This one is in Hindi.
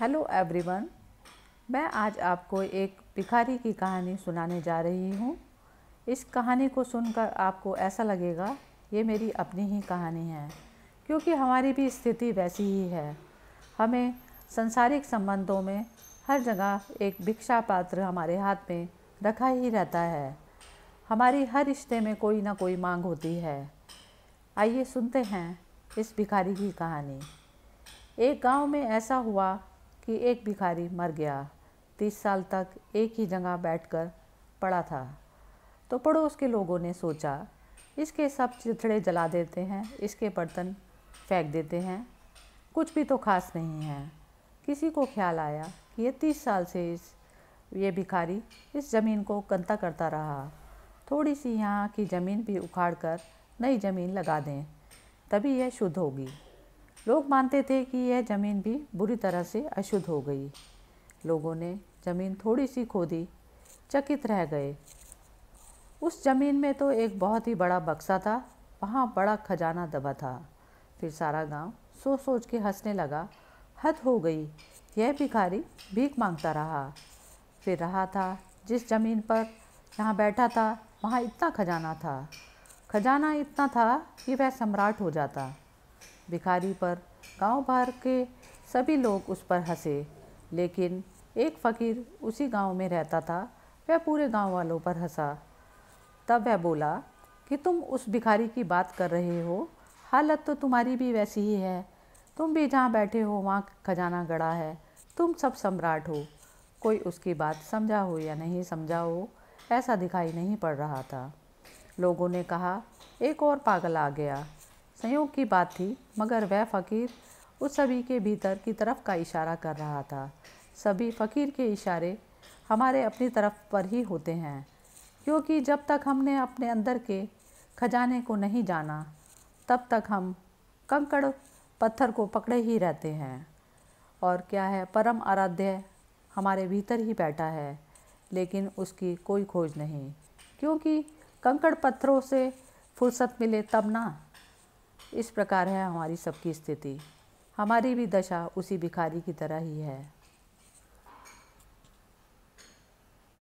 हेलो एवरीवन मैं आज आपको एक भिखारी की कहानी सुनाने जा रही हूँ इस कहानी को सुनकर आपको ऐसा लगेगा ये मेरी अपनी ही कहानी है क्योंकि हमारी भी स्थिति वैसी ही है हमें संसारिक संबंधों में हर जगह एक भिक्षा पात्र हमारे हाथ में रखा ही रहता है हमारी हर रिश्ते में कोई ना कोई मांग होती है आइए सुनते हैं इस भिखारी की कहानी एक गांव में ऐसा हुआ कि एक भिखारी मर गया तीस साल तक एक ही जगह बैठकर पड़ा था तो पड़ोस के लोगों ने सोचा इसके सब चिथड़े जला देते हैं इसके बर्तन फेंक देते हैं कुछ भी तो खास नहीं है किसी को ख्याल आया कि ये तीस साल से इस ये भिखारी इस ज़मीन को कंता करता रहा थोड़ी सी यहाँ की ज़मीन भी उखाड़ कर नई ज़मीन लगा दें तभी यह शुद्ध होगी लोग मानते थे कि यह ज़मीन भी बुरी तरह से अशुद्ध हो गई लोगों ने ज़मीन थोड़ी सी खोदी चकित रह गए उस ज़मीन में तो एक बहुत ही बड़ा बक्सा था वहाँ बड़ा खजाना दबा था फिर सारा गांव सोच सोच के हंसने लगा हद हो गई यह भिखारी भीख मांगता रहा फिर रहा था जिस ज़मीन पर यहाँ बैठा था वहाँ इतना खजाना था खजाना इतना था कि वह सम्राट हो जाता भिखारी पर गांव भर के सभी लोग उस पर हंसे लेकिन एक फ़कीर उसी गांव में रहता था वह पूरे गांव वालों पर हंसा तब वह बोला कि तुम उस भिखारी की बात कर रहे हो हालत तो तुम्हारी भी वैसी ही है तुम भी जहाँ बैठे हो वहाँ खजाना गड़ा है तुम सब सम्राट हो कोई उसकी बात समझा हो या नहीं समझा हो ऐसा दिखाई नहीं पड़ रहा था लोगों ने कहा एक और पागल आ गया संयोग की बात थी मगर वह फ़कीर उस सभी के भीतर की तरफ का इशारा कर रहा था सभी फ़कीर के इशारे हमारे अपनी तरफ पर ही होते हैं क्योंकि जब तक हमने अपने अंदर के खजाने को नहीं जाना तब तक हम कंकड़ पत्थर को पकड़े ही रहते हैं और क्या है परम आराध्य हमारे भीतर ही बैठा है लेकिन उसकी कोई खोज नहीं क्योंकि कंकड़ पत्थरों से फुर्सत मिले तब ना इस प्रकार है हमारी सबकी स्थिति हमारी भी दशा उसी भिखारी की तरह ही है